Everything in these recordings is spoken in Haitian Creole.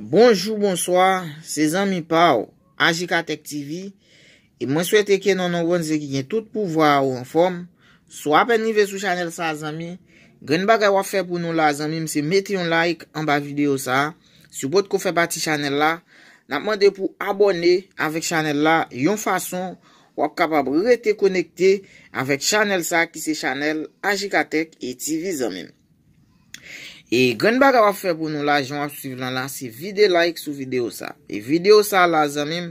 Bonjou, bonsoir, se zanmi pa ou Ajikatek TV E mwen swete ke nanon bon ze ki gen tout pouvwa ou anform So apen ni ve sou chanel sa zanmi Gen bagay wap fe pou nou la zanmi mse meti yon like an ba video sa Su bot ko fe bati chanel la Nanman de pou abone avik chanel la Yon fason wap kapab rete konekte avik chanel sa ki se chanel Ajikatek TV zanmi E gwen bag a wap fe pou nou la, joun ap suiv lan la, se vide like sou video sa. E video sa la zanem,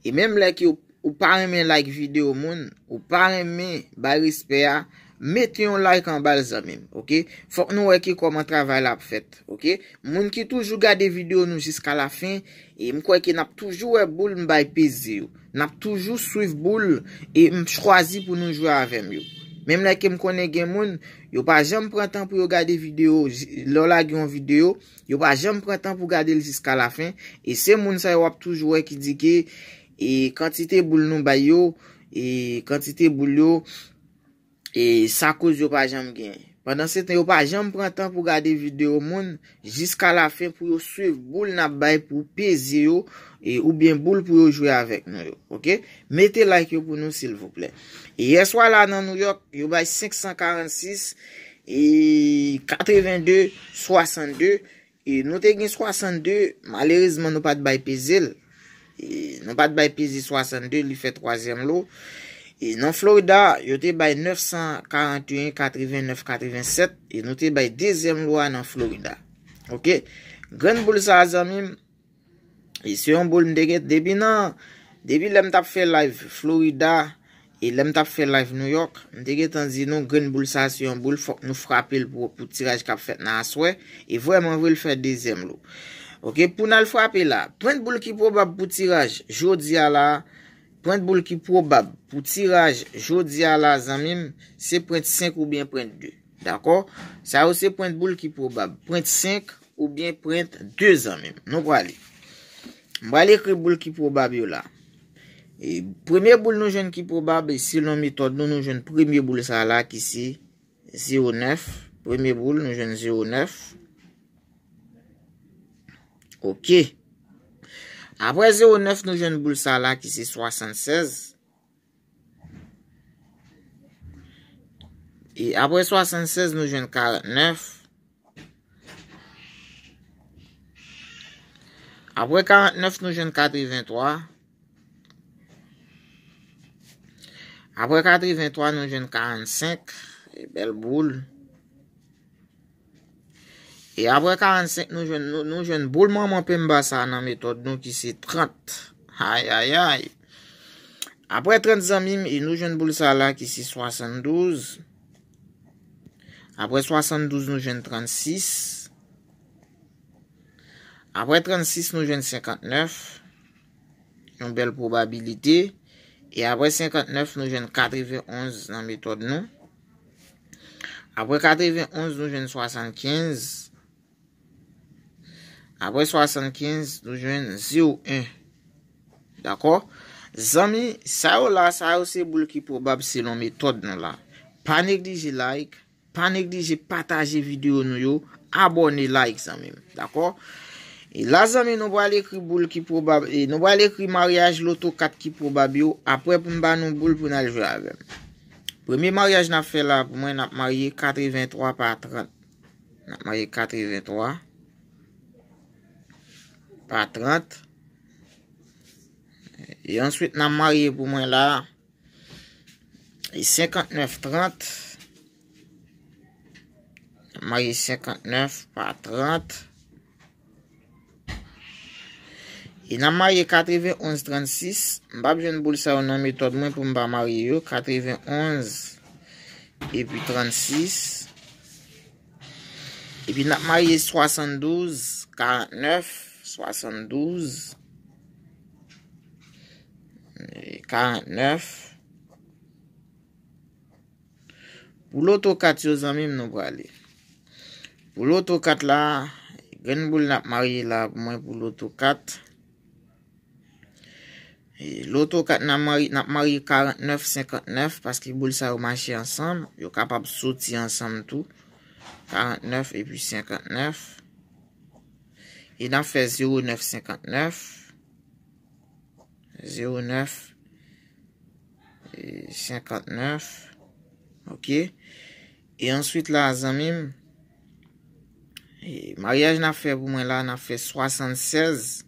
e menm la ki ou paremen like video moun, ou paremen bay rispe ya, meti yon like an bal zanem, ok? Fok nou wè ki kouman travay la ap fet, ok? Moun ki toujou gade video nou jiska la fin, e mkwe ki nap toujou wè boule mbay pezi yo. Nap toujou swif boule, e mkwazi pou nou jwa avem yo. Mem la ke m konen gen moun, yo pa jem prentan pou yo gade video, lola gen yon video, yo pa jem prentan pou gade li siska la fin, e se moun sa yo ap toujwe ki di gen, e kantite boul nou bayo, e kantite boul yo, e sa kouz yo pa jem gen. Pendan se ten yo pa jenm pran tan pou gade videyo moun. Jiska la fin pou yo suye boul na bay pou pese yo. Ou bien boul pou yo jwe avek nou yo. Mete like yo pou nou sil vople. Ye swa la nan New York yo bay 546. E 82, 62. E nou te gen 62. Malerizman nou pa te bay pese. Nou pa te bay pese 62. Li fe troazem lou. E nan Florida, yo te bay 941, 89, 87. E nou te bay dezem lwa nan Florida. Ok. Gren bou sa a zan mim. E siyon bou m deget. Debi nan, debi lem tap fe live Florida. E lem tap fe live New York. M deget an zi nou gren bou sa a siyon bou. Fok nou frapel pou tiraj kap fet nan aswe. E vwèman vwèl fè dezem lwa. Ok. Pou nan fwapel la. Pwen bou ki pou bab pou tiraj. Jodi a la. Pointe boule ki pou bab pou tiraj jodi ala zanmim se pointe 5 ou bien pointe 2. D'akor? Sa ou se pointe boule ki pou bab? Pointe 5 ou bien pointe 2 zanmim. Nou wale. Mwale kre boule ki pou bab yo la. E premye boule nou jen ki pou bab. E si loun metode nou nou jen premye boule sa la ki si. 0, 9. Premye boule nou jen 0, 9. Ok. Ok. Apre 09 nou jen boul sa la ki si 76. E apre 76 nou jen 49. Apre 49 nou jen 43. Apre 43 nou jen 45. E bel boul. E apre 45 nou jen boulman mwen pen mba sa nan metode nou ki se 30. Hay hay hay. Apre 30 zan mim, e nou jen boul sa la ki se 72. Apre 72 nou jen 36. Apre 36 nou jen 59. Yon bel probabilite. E apre 59 nou jen 91 nan metode nou. Apre 91 nou jen 75. Yon bel probabilite. Apres 75, nou jwen 0-1. Dako? Zami, sa yo la, sa yo se boul ki probab se nou metod nou la. Panek di je like, panek di je pataje video nou yo, abone like zami. Dako? E la zami nou wale kri boul ki probab, e, nou wale kri maryaj loto 4 ki probab yo, apre pou mba nou boul pou nan jwa avem. Premi maryaj nan fe la, pou mwen nan marye 83 patrat. Nan marye 83. 33. Par 30 E answit nan marye pou mwen la E 59, 30 Nan marye 59 Par 30 E nan marye 91, 36 Mba bjen bol sa ou nan metod mwen pou mba marye yo 91 E pi 36 E pi nan marye 72 49 Swasan douz. E karent nef. Pou loutou kat yo zan mim nou brale. Pou loutou kat la, gen boul nap mari la pou mwen poul loutou kat. E loutou kat nap mari karent nef, senkant nef. Paske boul sa remanshi ansam. Yo kapab soti ansam tou. Karent nef epi senkant nef. e nan fe 0959, 0959, ok, e answit la, zanmim, e, mayaj nan fe, pou mwen la, nan fe 76,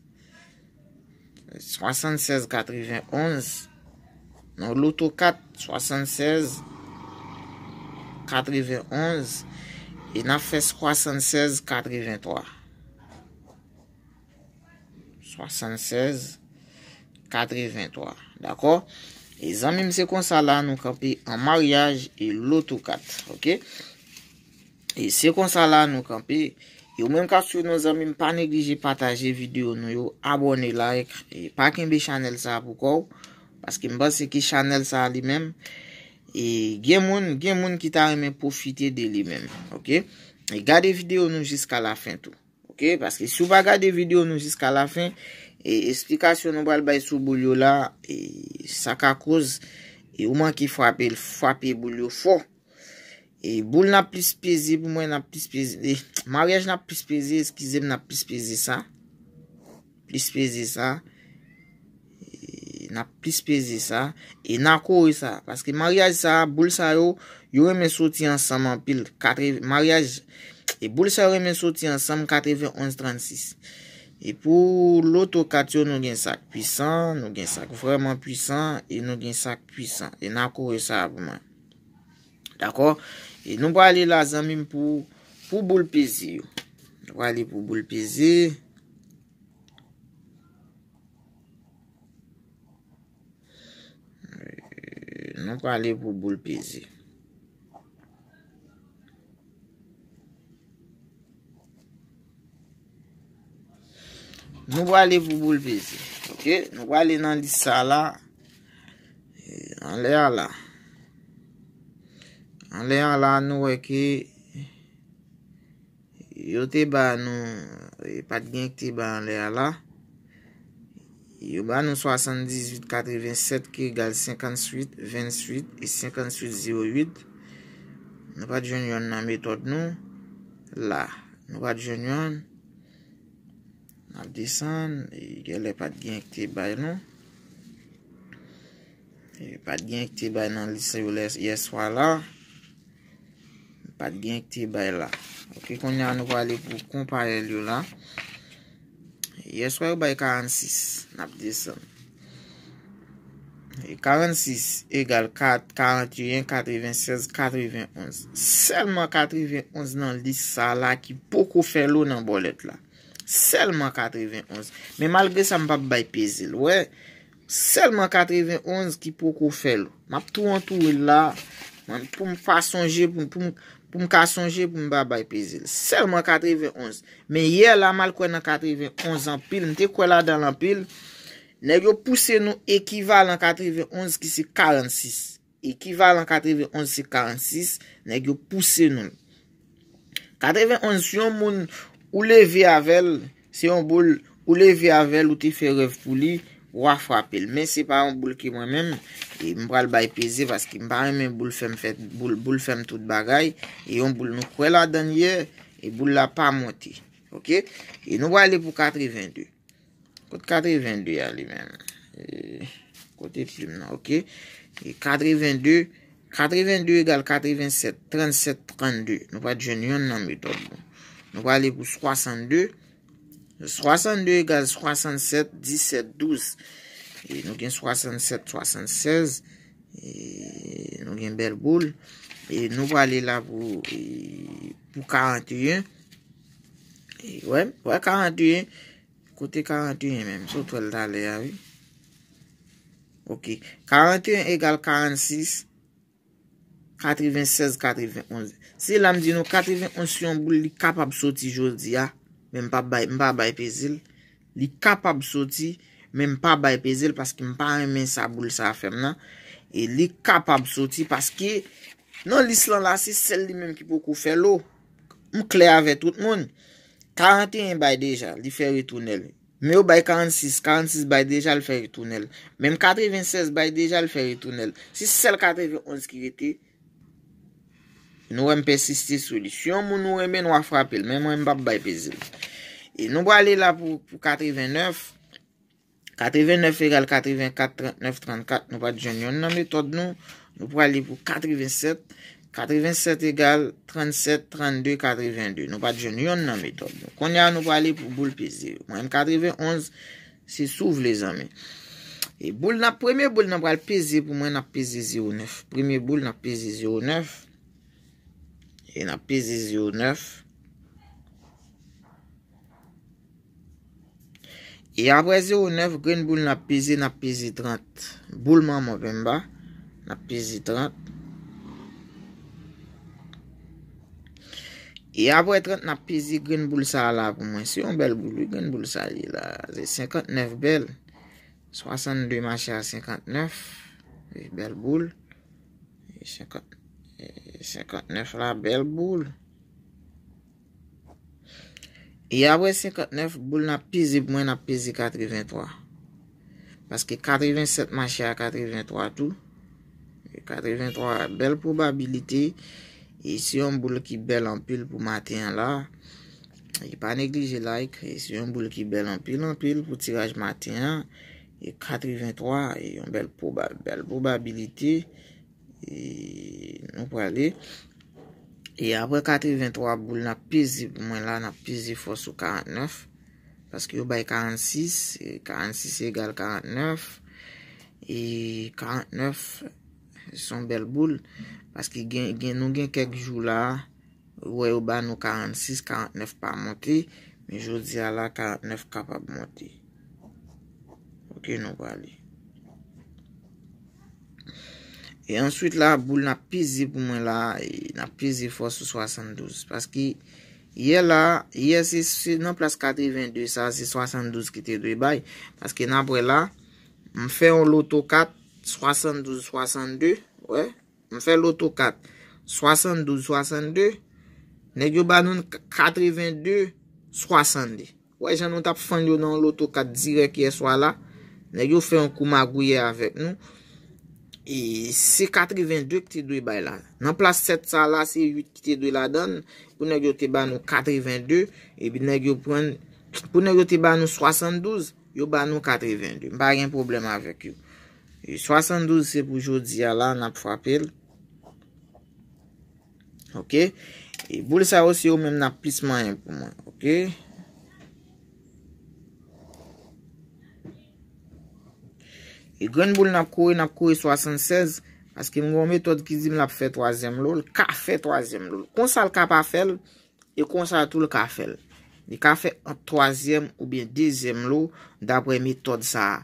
76, 91, nan loutou 4, 76, 91, e nan fe 76, 83, 76, 4 et 23, d'akor? E zanmim se kon sa la nou kapi an maryaj e loto kat, ok? E se kon sa la nou kapi, yo menm kak sou nou zanmim pa neglije pataje videyo nou yo, abone like, e pa kenbe chanel sa pou kou, paske mba se ki chanel sa li menm, e gen moun, gen moun ki ta remen pou fite de li menm, ok? E gade videyo nou jiska la fin tou. Ok, paske si ou pa gade video nou jiska la fin, e esplikasyon nou bal bay sou boulyo la, e sa ka kouz, e ouman ki fwapel, fwapel boulyo fon. E boul na plispeze, pou mwen na plispeze, e maryaj na plispeze, eskizem na plispeze sa, plispeze sa, e na plispeze sa, e na kouwe sa, paske maryaj sa, boul sa yo, yo eme soti ansaman pil katre maryaj, E boule sa remen soti an sam 90-11-36. E pou louto katyo nou gen sak pwisan, nou gen sak vweman pwisan, e nou gen sak pwisan, e nan kou resa apman. Dako? E nou kwa li la zan mim pou boule pezi yo. Nou kwa li pou boule pezi. Nou kwa li pou boule pezi yo. Nou wale pou boulpe si. Ok. Nou wale nan li sa la. E, an le a la. An le a la nou weke. Yo te ba nou. E pat genk te ba an le a la. Yo ba nou 78,87 ki egal 58,28 e 58,08. Nou pat jen yon nan metode nou. La. Nou pat jen yon. La. Nap desan, e gye le pat genk te bay non. E pat genk te bay nan lisa yo lese yeswa la. Pat genk te bay la. Ok, konye anou wale pou kompare li yo la. Yeswa yo bay 46, nap desan. E 46, e gal 4, 41, 96, 91. Selman 91 nan lisa la ki pokou fe lou nan bolet la. Selman 91. Men malge sa mba bay peze lwe. Selman 91 ki pou kou fe lwe. Map tou an tou lwe la. Pou mfa sonje, pou mka sonje, pou mba bay peze lwe. Selman 91. Men ye la mal kwen nan 91 an pil. Mte kwen la dan an pil. Nè gyo puse nou ekival nan 91 ki si 46. Ekival nan 91 si 46. Nè gyo puse nou. 91 yon moun... Ou le ve avel, se yon boule, ou le ve avel, ou ti fe rev pou li, ou a fwapil. Men se pa yon boule ki mwen men, e mbra l bay peze, vas ki mba remen boule fem tout bagay, e yon boule nou kwe la danye, e boule la pa moti. Ok? E nou wale pou 82. Kote 82 yale men. E, kote plim nan, ok? E 82, 82 egal 87, 37, 32. Nou wale jen yon nan metod bon. Nou va ale pou 62. 62 egal 67, 17, 12. Nou gen 67, 76. Nou gen bel bol. Nou va ale la pou 41. Wè, wè, 41. Kote 41 men. Sot wè l dalè avi. Ok. 41 egal 46. 96, 91. Se la m di nou, 91 si yon boul li kapab soti jodi ya, men m pa bay pezil. Li kapab soti, men m pa bay pezil paski m pa remen sa boul sa fem nan. E li kapab soti paski, nan lis lan la, se sel li men ki pokou fe lo. M kle ave tout moun. 41 bay deja li ferri tunel. Men yo bay 46, 46 bay deja li ferri tunel. Men 96 bay deja li ferri tunel. Se sel 91 ki rete, Nou wèm persisti solisyon, moun nou wèm mè nou a frapel, mè mwen mbap bay pezi. E nou wèm pou alè la pou 89, 89 egal 84, 39, 34, nou wèm jen yon nan metod nou. Nou wèm pou alè pou 87, 87 egal 37, 32, 82, nou wèm jen yon nan metod nou. Konya nou wèm pou alè pou boul pezi, mwen 91 se souf le zanme. E boul nan preme boul nan wèm pezi pou mwen nan pezi 0,9, preme boul nan pezi 0,9. E na pizi 0,9. E apre 0,9, green boule na pizi na pizi 30. Bouleman mwen ben ba. Na pizi 30. E apre 30, na pizi green boule sa la pou mwen. Se yon bel boule, green boule sa li la. Zey 59 bel. 62 macha, 59. Bel boule. Zey 50. Zey. 59 la bel boule. Ya wey 59 boule na pizi pou mwen na pizi 83. Paske 87 machi a 83 tou. 83 bel probabilite. E si yon boule ki bel ampil pou maten la. Yon pa neglije like. E si yon boule ki bel ampil ampil pou tiraj maten. E 83 yon bel probabilite. E si yon boule ki bel ampil ampil pou tiraj maten. E, nou pou alè, e apre kate 23 boul, nan pizi pou mwen la, nan pizi fosou 49, paski yo bay 46, 46 e, egal 49, e 49, son bel boul, paski gen nou gen kek jou la, wè yo bay nou 46, 49 pa montè, men jou di alè 49 kapab montè, ok nou pou alè, E answit la, boul na pizi pou mwen la, e na pizi fos sou 72. Pas ki, ye la, ye si nan plas 82 sa, si 72 ki te dwe bay. Pas ki nan bwe la, m fe yon loto 4, 72, 62, wey, m fe loto 4, 72, 62, ne yon banoun 82, 60. Wey, jan nou tap fanyou nan loto 4, direk ye swa la, ne yon fe yon kouma gwey avèk nou, E se 82 ki te dwi bay lan. Nan plas 7 sa la se 8 ki te dwi la dan. Pou neg yo te banyo 82. E bi neg yo pren. Pou neg yo te banyo 72. Yo banyo 82. Mpa gen problem avek yo. E 72 se pou jodi ya lan nap fapil. Ok. E bou le sa yo se yo men nap pisman yon pou man. Ok. E gen bol na kouye, na kouye 76. Aske mwen metode ki zim la pou fè troazem lò. Lè ka fè troazem lò. Kon sa lè ka pa fèl. E kon sa tout lè ka fèl. Lè ka fè troazem ou bien dezem lò. Dapre metode sa.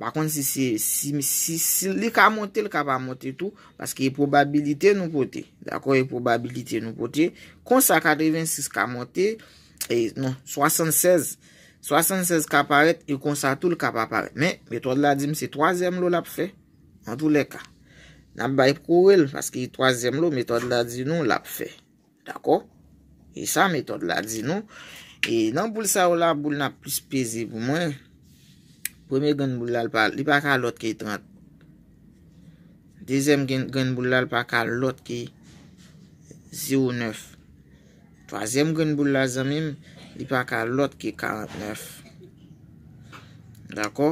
Bakon si lè ka montè, lè ka pa montè tout. Aske e probabilite nou potè. Dako e probabilite nou potè. Kon sa 86 ka montè. E non, 76. 76 kap aparet, yu konsa tou l kap aparet. Men, metode la di mse 3e lo lap fe. An tou le ka. Nan bay pou kou el, paske 3e lo, metode la di nou lap fe. Dako? E sa metode la di nou. E nan boul sa ou la, boul na plus pezi pou mwen. Premye genn boul la l pa, li pa ka lot ki 30. Dezem genn boul la l pa ka lot ki 0.9. Troazem genn boul la zemim... li pa ka lot ki 49 dako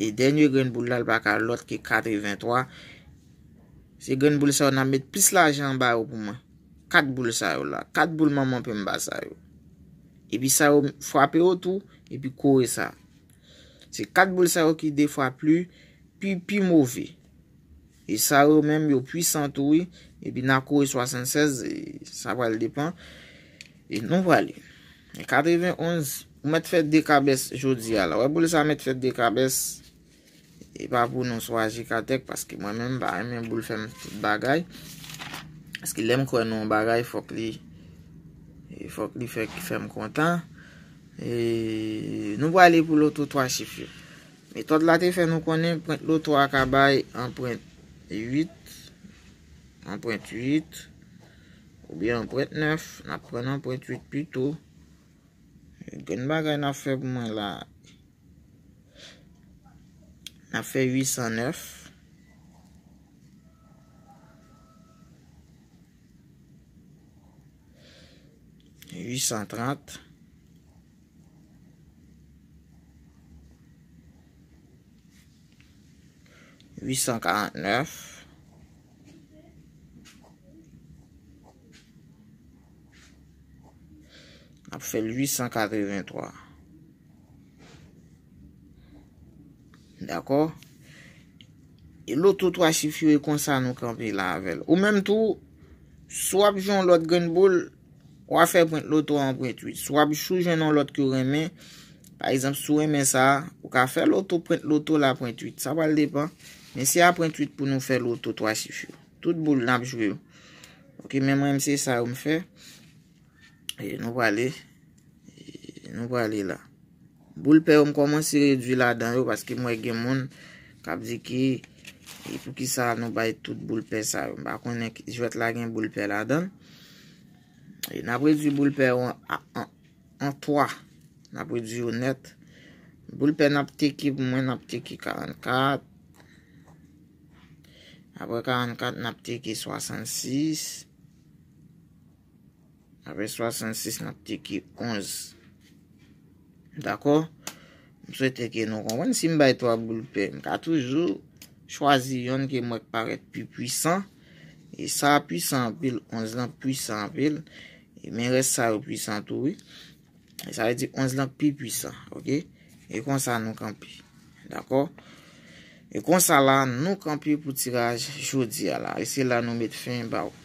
e denye gen boul la li pa ka lot ki 83 se gen boul sa yo nan met pis la jen ba yo pouman, 4 boul sa yo la 4 boul manman pouman ba sa yo e pi sa yo fwape yo tou e pi kore sa se 4 boul sa yo ki de fwa plu pi pi mouvi e sa yo menm yo pwi santoui e pi nan kore 76 e sa wale depan Non, e nou vali. E kadeven onzi, ou met fèd de kabez joudzi ala. Ou e boule sa met fèd de kabez, e pa pou nou swa jika tek, paske mwen men ba, mwen boule fèm tout bagay. Aske lem kwen nou bagay, fok li, fok li fèk fèm kontan. E nou vali pou loutou 3 chifye. E tot late fè, nou konen, loutou akabay 1.8 1.8 Bi an pwet 9. Na pren an pwet 8 pi tou. Gen bagay na febman la. Na febman la. 809. 830. 849. 849. A pou fèl 883. D'akor? E loto 3 si fyou e konsan nou kèmpe la avel. Ou mèm tou, sou ap joun lot gen bol, ou a fè loto 1.8. Sou ap chou joun lot kèmpe, par exemple, sou mè sa, ou ka fè loto la 0.8. Sa wale depan, men se a 0.8 pou nou fè loto 3 si fyou. Tout bol la ap jou. Ok, mèm mèm se sa ou mè fè. E, nou pa li e, la. Boulpe oum koman se ridu la dan yo. Paske mwen gen moun. Kap di ki. Ipou ki sa nou bay tout boulpe sa. Bakon jwet la gen boulpe la dan. Nabre di boulpe oum. An 3. Nabre di ou net. Boulpe napte ki. Mwen napte ki 44. Nabre 44. Napte ki 66. Ape 66 nan teke 11. D'akor? Mwen se teke nou konwen. Si m baye 3 boulpe, m ka toujou chwazi yon ke mwen paret pi pwisan. E sa pwisan pil, 11 nan pwisan pil. E men res sa pwisan touwe. E sa e di 11 nan pi pwisan. Ok? E kon sa nou kanpi. D'akor? E kon sa lan nou kanpi pou tiraj jodi ala. E se lan nou met fin ba ou.